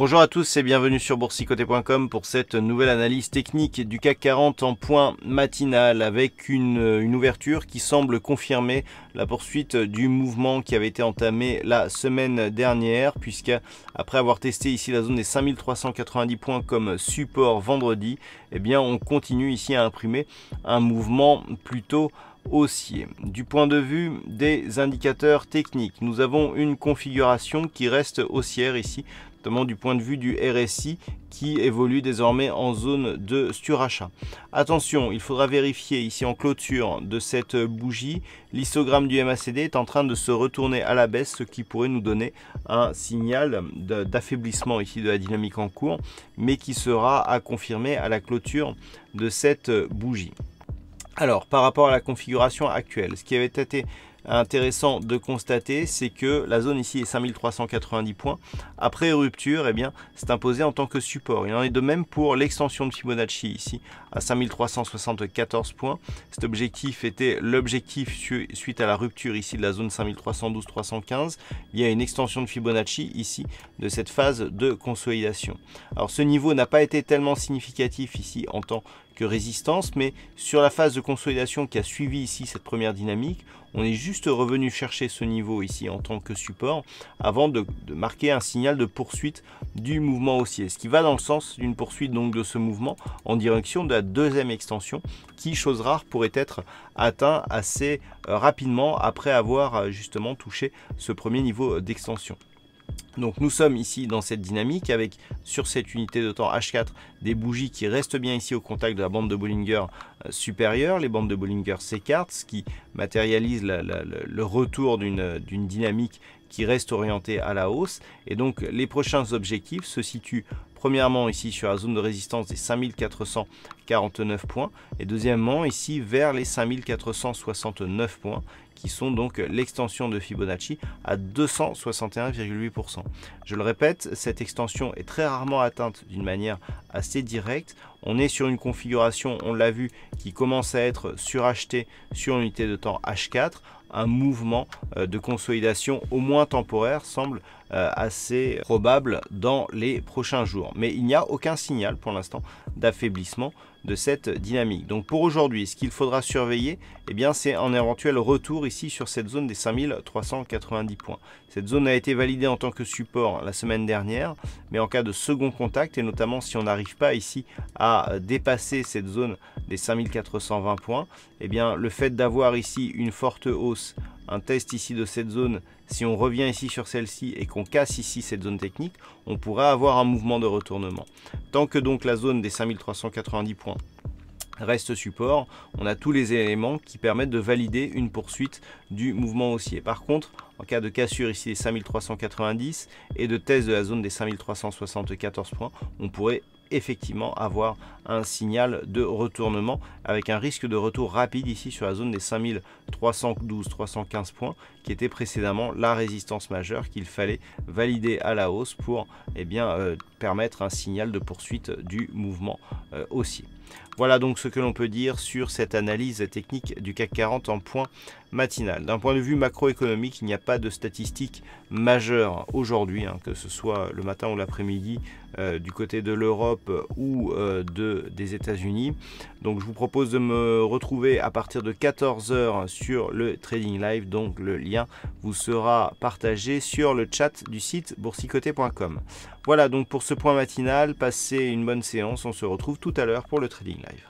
Bonjour à tous et bienvenue sur boursicoté.com pour cette nouvelle analyse technique du CAC 40 en point matinal avec une, une, ouverture qui semble confirmer la poursuite du mouvement qui avait été entamé la semaine dernière puisque après avoir testé ici la zone des 5390 points comme support vendredi, eh bien on continue ici à imprimer un mouvement plutôt haussier. Du point de vue des indicateurs techniques, nous avons une configuration qui reste haussière ici, notamment du point de vue du RSI qui évolue désormais en zone de surachat. Attention, il faudra vérifier ici en clôture de cette bougie, l'histogramme du MACD est en train de se retourner à la baisse, ce qui pourrait nous donner un signal d'affaiblissement ici de la dynamique en cours, mais qui sera à confirmer à la clôture de cette bougie. Alors, par rapport à la configuration actuelle, ce qui avait été intéressant de constater, c'est que la zone ici est 5390 points. Après rupture, eh bien, c'est imposé en tant que support. Il en est de même pour l'extension de Fibonacci ici à 5374 points. Cet objectif était l'objectif suite à la rupture ici de la zone 5312-315. Il y a une extension de Fibonacci ici de cette phase de consolidation. Alors ce niveau n'a pas été tellement significatif ici en tant résistance, mais sur la phase de consolidation qui a suivi ici cette première dynamique, on est juste revenu chercher ce niveau ici en tant que support avant de, de marquer un signal de poursuite du mouvement haussier, ce qui va dans le sens d'une poursuite donc de ce mouvement en direction de la deuxième extension qui, chose rare, pourrait être atteint assez euh, rapidement après avoir euh, justement touché ce premier niveau d'extension. Donc nous sommes ici dans cette dynamique avec sur cette unité de temps H4 des bougies qui restent bien ici au contact de la bande de Bollinger euh, supérieure. Les bandes de Bollinger s'écartent, ce qui matérialise le retour d'une dynamique qui reste orientée à la hausse. Et donc les prochains objectifs se situent premièrement ici sur la zone de résistance des 5449 points et deuxièmement ici vers les 5469 points qui sont donc l'extension de Fibonacci à 261,8%. Je le répète, cette extension est très rarement atteinte d'une manière assez directe. On est sur une configuration, on l'a vu, qui commence à être surachetée sur l'unité de temps H4. Un mouvement euh, de consolidation au moins temporaire semble euh, assez probable dans les prochains jours. Mais il n'y a aucun signal pour l'instant d'affaiblissement de cette dynamique. Donc pour aujourd'hui, ce qu'il faudra surveiller, eh bien c'est un éventuel retour ici sur cette zone des 5390 points. Cette zone a été validée en tant que support la semaine dernière, mais en cas de second contact, et notamment si on n'arrive pas ici à dépasser cette zone des 5420 points, eh bien le fait d'avoir ici une forte hausse un test ici de cette zone, si on revient ici sur celle-ci et qu'on casse ici cette zone technique, on pourrait avoir un mouvement de retournement. Tant que donc la zone des 5390 points reste support, on a tous les éléments qui permettent de valider une poursuite du mouvement haussier. Par contre, en cas de cassure ici des 5390 et de test de la zone des 5374 points, on pourrait effectivement avoir un signal de retournement avec un risque de retour rapide ici sur la zone des 5312-315 points qui était précédemment la résistance majeure qu'il fallait valider à la hausse pour eh bien, euh, permettre un signal de poursuite du mouvement euh, haussier. Voilà donc ce que l'on peut dire sur cette analyse technique du CAC 40 en point matinal. D'un point de vue macroéconomique, il n'y a pas de statistiques majeures aujourd'hui, hein, que ce soit le matin ou l'après-midi euh, du côté de l'Europe ou euh, de, des États-Unis. Donc je vous propose de me retrouver à partir de 14h sur le Trading Live. Donc le lien vous sera partagé sur le chat du site boursicoté.com. Voilà donc pour ce point matinal, passez une bonne séance, on se retrouve tout à l'heure pour le Trading Live.